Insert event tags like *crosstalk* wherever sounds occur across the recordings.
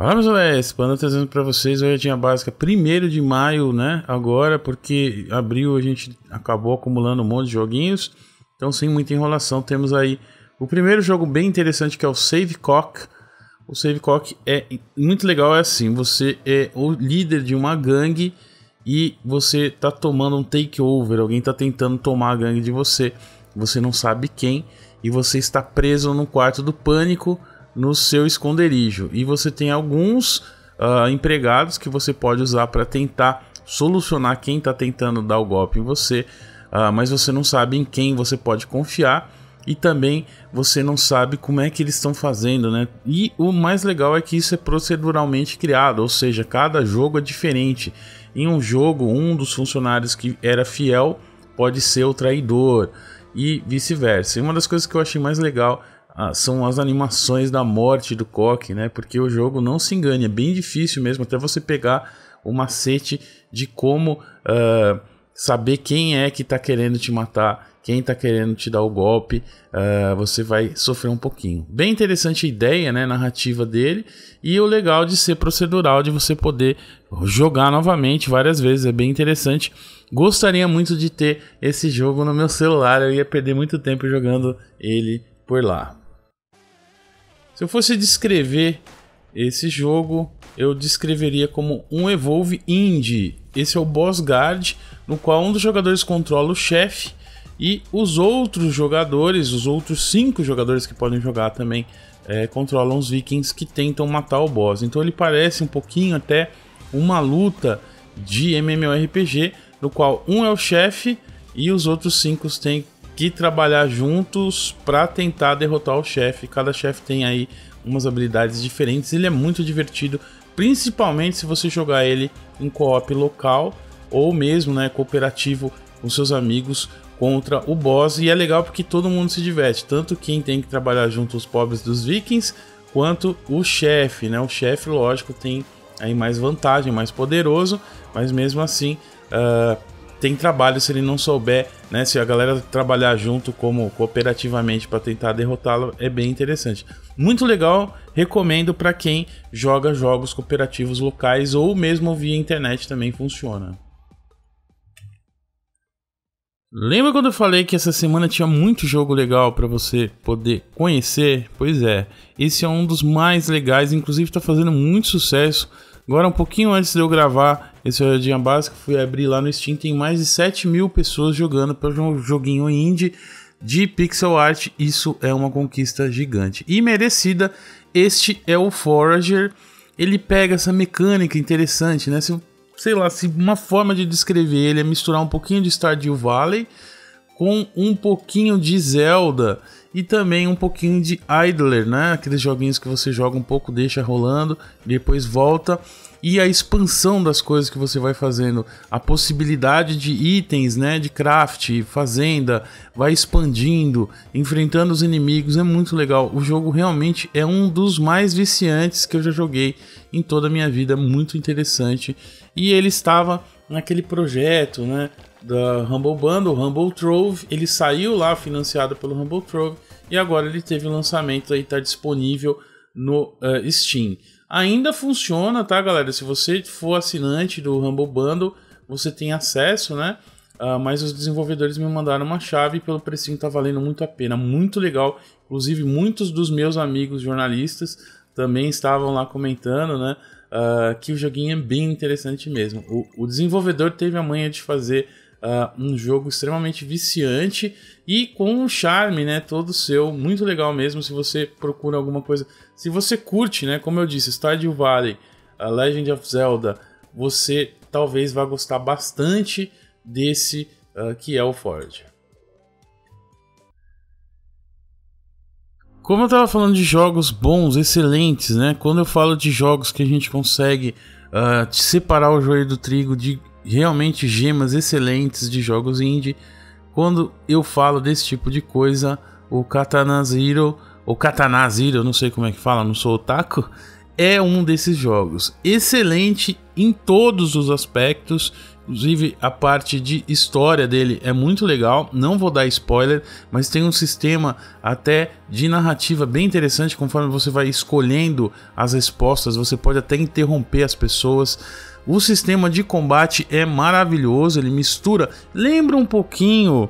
Vamos, galera, Panda trazendo para vocês a Olhadinha Básica, primeiro de maio, né? Agora, porque abril a gente acabou acumulando um monte de joguinhos, então sem muita enrolação, temos aí o primeiro jogo bem interessante que é o Save Cock. O Save Cock é muito legal, é assim: você é o líder de uma gangue e você tá tomando um takeover, alguém tá tentando tomar a gangue de você, você não sabe quem e você está preso no quarto do pânico no seu esconderijo. E você tem alguns uh, empregados que você pode usar para tentar solucionar quem está tentando dar o golpe em você, uh, mas você não sabe em quem você pode confiar e também você não sabe como é que eles estão fazendo, né? E o mais legal é que isso é proceduralmente criado, ou seja, cada jogo é diferente. Em um jogo, um dos funcionários que era fiel pode ser o traidor e vice-versa. E uma das coisas que eu achei mais legal ah, são as animações da morte do Coque, né? Porque o jogo não se engana, é bem difícil mesmo até você pegar o macete de como uh, saber quem é que está querendo te matar, quem está querendo te dar o golpe, uh, você vai sofrer um pouquinho. Bem interessante a ideia, né, narrativa dele e o legal de ser procedural, de você poder jogar novamente várias vezes, é bem interessante. Gostaria muito de ter esse jogo no meu celular, eu ia perder muito tempo jogando ele por lá. Se eu fosse descrever esse jogo, eu descreveria como um Evolve Indie. Esse é o Boss Guard, no qual um dos jogadores controla o chefe e os outros jogadores, os outros cinco jogadores que podem jogar também, é, controlam os vikings que tentam matar o boss. Então ele parece um pouquinho até uma luta de MMORPG, no qual um é o chefe e os outros cinco têm, que trabalhar juntos para tentar derrotar o chefe. Cada chefe tem aí umas habilidades diferentes. Ele é muito divertido, principalmente se você jogar ele em co-op local ou mesmo, né, cooperativo com seus amigos contra o boss. E é legal porque todo mundo se diverte, tanto quem tem que trabalhar junto os pobres dos vikings quanto o chefe, né? O chefe, lógico, tem aí mais vantagem, mais poderoso, mas mesmo assim, uh, tem trabalho se ele não souber, né? Se a galera trabalhar junto como cooperativamente para tentar derrotá-lo, é bem interessante. Muito legal, recomendo para quem joga jogos cooperativos locais ou mesmo via internet também funciona. Lembra quando eu falei que essa semana tinha muito jogo legal para você poder conhecer? Pois é, esse é um dos mais legais, inclusive está fazendo muito sucesso Agora, um pouquinho antes de eu gravar esse Olhadinha Básica, fui abrir lá no Steam, tem mais de 7 mil pessoas jogando para é um joguinho indie de pixel art. Isso é uma conquista gigante e merecida. Este é o Forager. Ele pega essa mecânica interessante, né? Se, sei lá, se uma forma de descrever ele é misturar um pouquinho de Stardew Valley com um pouquinho de Zelda e também um pouquinho de Idler, né? Aqueles joguinhos que você joga um pouco, deixa rolando, depois volta. E a expansão das coisas que você vai fazendo, a possibilidade de itens, né, de craft, fazenda, vai expandindo, enfrentando os inimigos, é muito legal. O jogo realmente é um dos mais viciantes que eu já joguei em toda a minha vida, muito interessante. E ele estava naquele projeto, né, da Humble Bundle, Humble Trove. Ele saiu lá financiado pelo Humble Trove e agora ele teve um lançamento aí, tá disponível no uh, Steam. Ainda funciona, tá, galera? Se você for assinante do Humble Bundle, você tem acesso, né? Uh, mas os desenvolvedores me mandaram uma chave e pelo precinho tá valendo muito a pena, muito legal. Inclusive, muitos dos meus amigos jornalistas também estavam lá comentando, né? Uh, que o joguinho é bem interessante mesmo. O, o desenvolvedor teve a manha de fazer Uh, um jogo extremamente viciante e com um charme, né, todo seu, muito legal mesmo se você procura alguma coisa, se você curte, né, como eu disse, Stardew Valley, uh, Legend of Zelda, você talvez vá gostar bastante desse uh, que é o Forge. Como eu estava falando de jogos bons, excelentes, né? Quando eu falo de jogos que a gente consegue uh, separar o joelho do trigo, de realmente gemas excelentes de jogos indie. Quando eu falo desse tipo de coisa, o Katana Zero, ou Katana Zero, não sei como é que fala, não sou otaku, é um desses jogos. Excelente em todos os aspectos Inclusive, a parte de história dele é muito legal. Não vou dar spoiler, mas tem um sistema até de narrativa bem interessante. Conforme você vai escolhendo as respostas, você pode até interromper as pessoas. O sistema de combate é maravilhoso. Ele mistura, lembra um pouquinho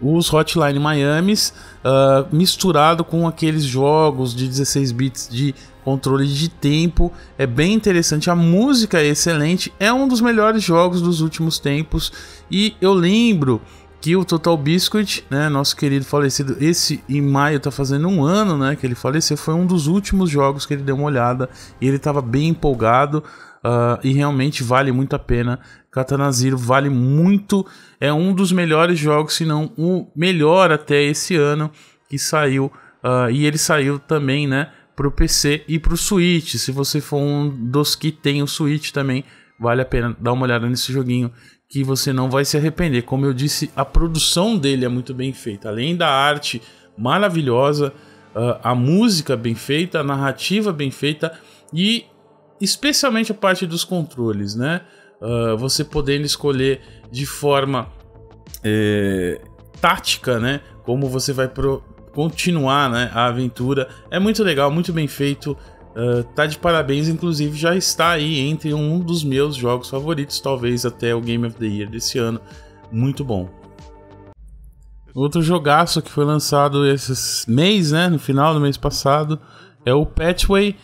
os Hotline Miamis, uh, misturado com aqueles jogos de 16 bits de controle de tempo, é bem interessante, a música é excelente, é um dos melhores jogos dos últimos tempos e eu lembro que o Total Biscuit, né, nosso querido falecido, esse em maio tá fazendo um ano, né, que ele faleceu, foi um dos últimos jogos que ele deu uma olhada e ele estava bem empolgado uh, e realmente vale muito a pena. Katana Zero vale muito, é um dos melhores jogos, se não o melhor até esse ano que saiu uh, e ele saiu também, né, pro PC e pro Switch. Se você for um dos que tem o Switch também, vale a pena dar uma olhada nesse joguinho que você não vai se arrepender. Como eu disse, a produção dele é muito bem feita, além da arte maravilhosa, ah, a música bem feita, a narrativa bem feita e especialmente a parte dos controles, né? Ah, você podendo escolher de forma é, tática, né? Como você vai pro, continuar né, a aventura. É muito legal, muito bem feito. Uh, tá de parabéns, inclusive já está aí entre um dos meus jogos favoritos, talvez até o Game of the Year desse ano. Muito bom. Outro jogaço que foi lançado esses mês, né, no final do mês passado, é o Pathway.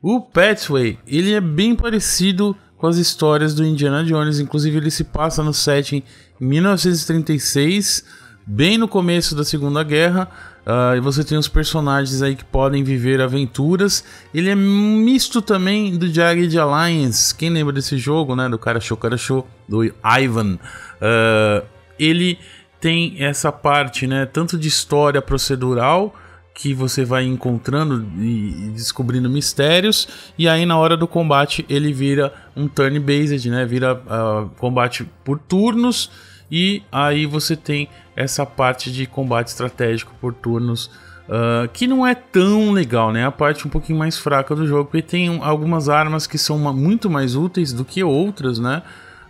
O Pathway, ele é bem parecido com as histórias do Indiana Jones, inclusive ele se passa no setting 1936, bem no começo da Segunda Guerra, Uh, e você tem os personagens aí que podem viver aventuras. Ele é misto também do Jagged Alliance. Quem lembra desse jogo, né? Do cara show, cara show, do Ivan. Uh, ele tem essa parte, né? Tanto de história procedural que você vai encontrando e descobrindo mistérios. E aí na hora do combate ele vira um turn-based, né? Vira uh, combate por turnos. E aí você tem essa parte de combate estratégico por turnos, uh, que não é tão legal, né? A parte um pouquinho mais fraca do jogo, porque tem algumas armas que são uma, muito mais úteis do que outras, né?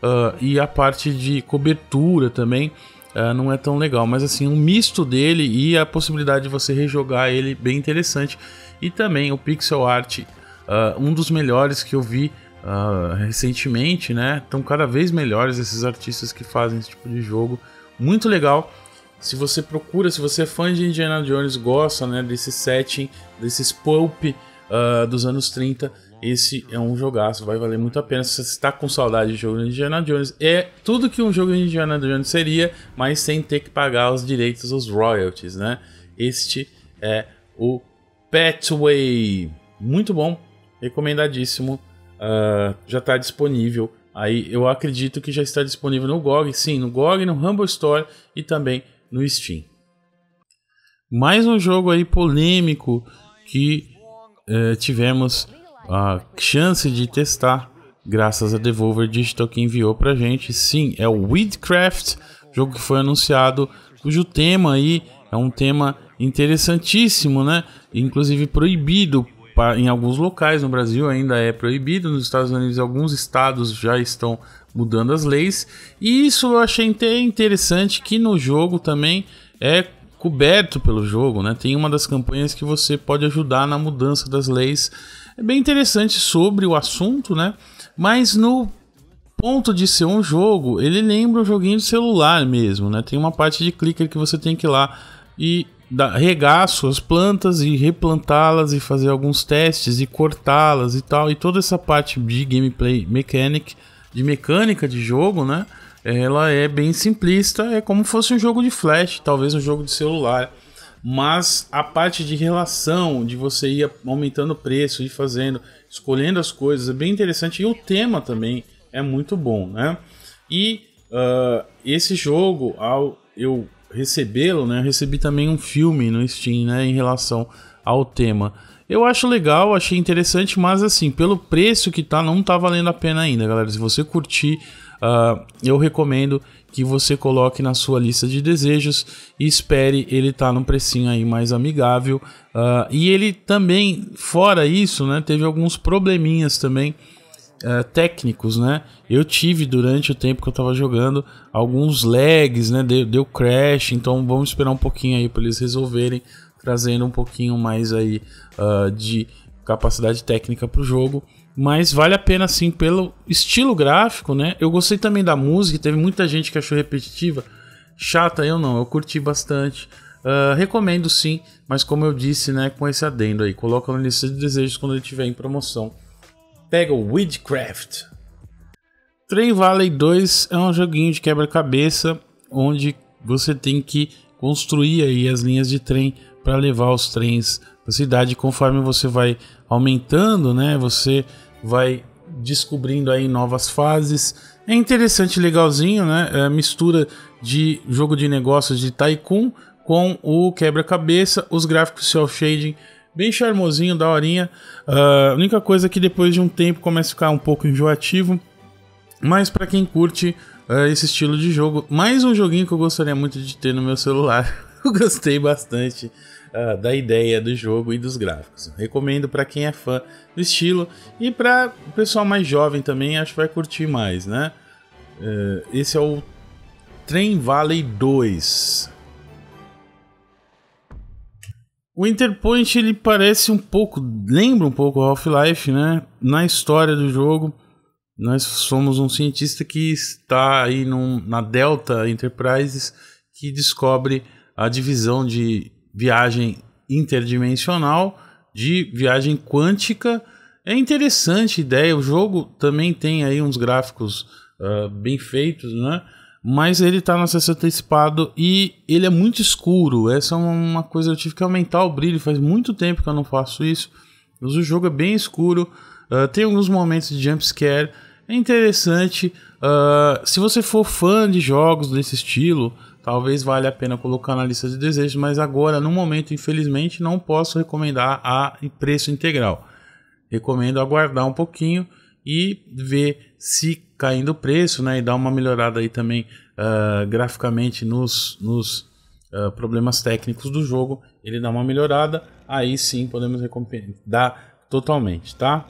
Uh, e a parte de cobertura também uh, não é tão legal, mas assim, um misto dele e a possibilidade de você rejogar ele bem interessante. E também o pixel art, um dos melhores que eu vi recentemente, né? Estão cada vez melhores esses artistas que fazem esse tipo de jogo muito legal. Se você procura, se você é fã de Indiana Jones, gosta né, desse setting, desses pulp uh, dos anos 30, esse é um jogaço, vai valer muito a pena. Se você está com saudade de jogo de Indiana Jones, é tudo que um jogo de Indiana Jones seria, mas sem ter que pagar os direitos, os royalties, né? Este é o Pathway. Muito bom, recomendadíssimo. Uh, já está disponível Aí eu acredito que já está disponível no GOG, sim, no GOG, no Humble Store e também no Steam. Mais um jogo aí polêmico que eh, tivemos a chance de testar graças a Devolver Digital que enviou pra gente. Sim, é o Weedcraft, jogo que foi anunciado, cujo tema aí é um tema interessantíssimo, né? Inclusive proibido em alguns locais no Brasil ainda é proibido, nos Estados Unidos alguns estados já estão mudando as leis. E isso eu achei até interessante que no jogo também é coberto pelo jogo, né? Tem uma das campanhas que você pode ajudar na mudança das leis. É bem interessante sobre o assunto, né? Mas no ponto de ser um jogo, ele lembra um joguinho de celular mesmo, né? Tem uma parte de clicker que você tem que ir lá e regar suas plantas e replantá-las e fazer alguns testes e cortá-las e tal. E toda essa parte de gameplay mechanic, de mecânica de jogo, né? Ela é bem simplista, é como fosse um jogo de flash, talvez um jogo de celular. Mas a parte de relação, de você ir aumentando o preço, ir fazendo, escolhendo as coisas, é bem interessante. E o tema também é muito bom, né? E uh, esse jogo, ao eu recebê-lo, né? recebi também um filme no Steam, né, em relação ao tema. Eu acho legal, achei interessante, mas assim, pelo preço que tá, não tá valendo a pena ainda, galera. Se você curtir, uh, eu recomendo que você coloque na sua lista de desejos e espere ele estar tá num precinho aí mais amigável. Uh, e ele também, fora isso, né, teve alguns probleminhas também eh, técnicos, né? Eu tive durante o tempo que eu tava jogando alguns lags, né? Deu, deu crash, então vamos esperar um pouquinho aí para eles resolverem, trazendo um pouquinho mais aí uh, de capacidade técnica para o jogo. Mas vale a pena sim pelo estilo gráfico, né? Eu gostei também da música, teve muita gente que achou repetitiva. Chata, eu não, eu curti bastante. Uh, recomendo sim, mas como eu disse, né, com esse adendo aí, coloca no lista de desejos quando ele tiver em promoção pega o Weedcraft. Train Valley 2 é um joguinho de quebra-cabeça onde você tem que construir aí as linhas de trem para levar os trens para cidade. Conforme você vai aumentando, né, você vai descobrindo aí novas fases. É interessante, legalzinho, né? É mistura de jogo de negócios de Tycoon com o quebra-cabeça, os gráficos self shading bem charmosinho, da horinha. Uh, ah, a única coisa é que depois de um tempo começa a ficar um pouco enjoativo. Mas para quem curte uh, esse estilo de jogo, mais um joguinho que eu gostaria muito de ter no meu celular. *laughs* eu gostei bastante uh, da ideia do jogo e dos gráficos. Recomendo para quem é fã do estilo e para o pessoal mais jovem também, acho que vai curtir mais, né? esse é o Trem Valley 2. O Interpoint ele parece um pouco, lembra um pouco Half-Life, né? Na história do jogo, nós somos um cientista que está aí num, na Delta Enterprises que descobre a divisão de viagem interdimensional de viagem quântica. É interessante a ideia, o jogo também tem aí uns gráficos uh, bem feitos, né? mas ele tá no acesso antecipado e ele é muito escuro. Essa é uma coisa eu tive que aumentar o brilho, faz muito tempo que eu não faço isso. Mas o jogo é bem escuro, uh, tem alguns momentos de jump scare, é interessante. Uh, se você for fã de jogos desse estilo, talvez valha a pena colocar na lista de desejos, mas agora, no momento, infelizmente, não posso recomendar a preço integral. Recomendo aguardar um pouquinho e ver se caindo o preço, né? E dá uma melhorada aí também uh, graficamente nos, nos uh, problemas técnicos do jogo. Ele dá uma melhorada, aí sim podemos recompensar totalmente, tá?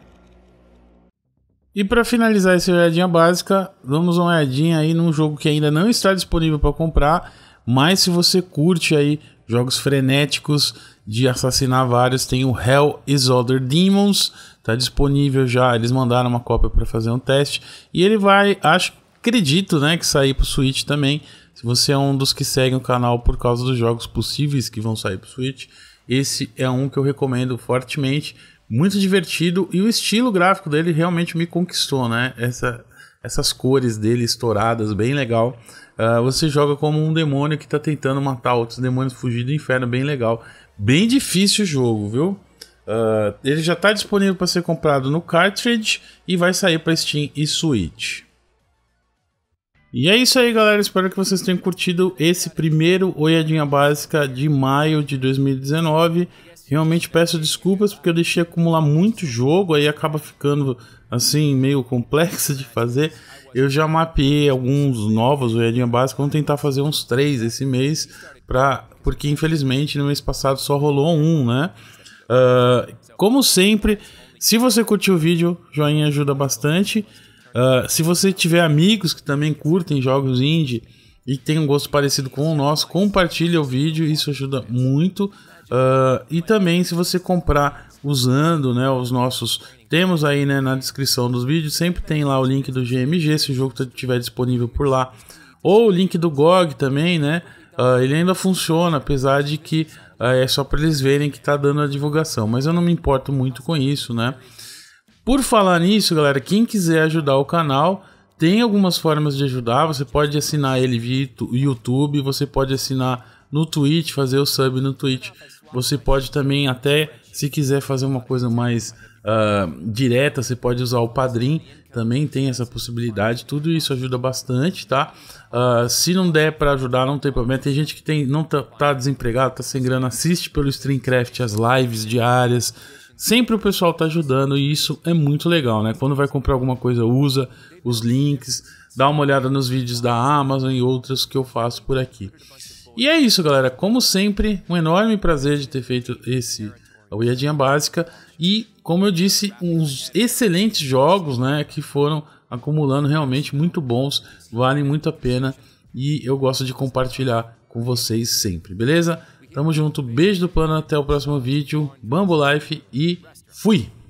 E para finalizar essa olhadinha básica, vamos uma olhadinha aí num jogo que ainda não está disponível para comprar, mas se você curte aí jogos frenéticos de assassinar vários. Tem o Hell is Other Demons, tá disponível já. Eles mandaram uma cópia para fazer um teste e ele vai, acho, acredito, né, que sair pro Switch também. Se você é um dos que segue o canal por causa dos jogos possíveis que vão sair pro Switch, esse é um que eu recomendo fortemente. Muito divertido e o estilo gráfico dele realmente me conquistou, né? Essa, essas cores dele estouradas, bem legal. Uh, você joga como um demônio que está tentando matar outros demônios, fugir do inferno, bem legal. Bem difícil o jogo, viu? Uh, ele já está disponível para ser comprado no cartridge e vai sair para Steam e Switch. E é isso aí, galera. Espero que vocês tenham curtido esse primeiro Olhadinha Básica de maio de 2019. Realmente peço desculpas porque eu deixei acumular muito jogo, aí acaba ficando assim meio complexo de fazer. Eu já mapeei alguns novos olhadinha básica, vamos tentar fazer uns três esse mês, pra, porque infelizmente no mês passado só rolou um, né? Uh, como sempre, se você curtiu o vídeo, joinha ajuda bastante. Uh, se você tiver amigos que também curtem jogos indie e tem um gosto parecido com o nosso, compartilha o vídeo, isso ajuda muito. Uh, e também se você comprar usando né, os nossos. Temos aí né, na descrição dos vídeos, sempre tem lá o link do GMG, se o jogo estiver tá, disponível por lá. Ou o link do GOG também, né? Uh, ele ainda funciona, apesar de que uh, é só para eles verem que está dando a divulgação. Mas eu não me importo muito com isso, né? Por falar nisso, galera, quem quiser ajudar o canal, tem algumas formas de ajudar. Você pode assinar ele via YouTube, você pode assinar no Twitch, fazer o sub no Twitch. Você pode também até, se quiser fazer uma coisa mais uh, direta, você pode usar o Padrim, também tem essa possibilidade. Tudo isso ajuda bastante, tá? Uh, se não der para ajudar, não tem problema. Tem gente que tem, não tá, tá desempregado, tá sem grana, assiste pelo Streamcraft as lives diárias. Sempre o pessoal tá ajudando e isso é muito legal, né? Quando vai comprar alguma coisa, usa os links, dá uma olhada nos vídeos da Amazon e outros que eu faço por aqui. E é isso, galera. Como sempre, um enorme prazer de ter feito esse olhadinha básica e, como eu disse, uns excelentes jogos, né, que foram acumulando realmente muito bons, valem muito a pena e eu gosto de compartilhar com vocês sempre, beleza? Tamo junto, beijo do plano, até o próximo vídeo, Bambo Life e fui!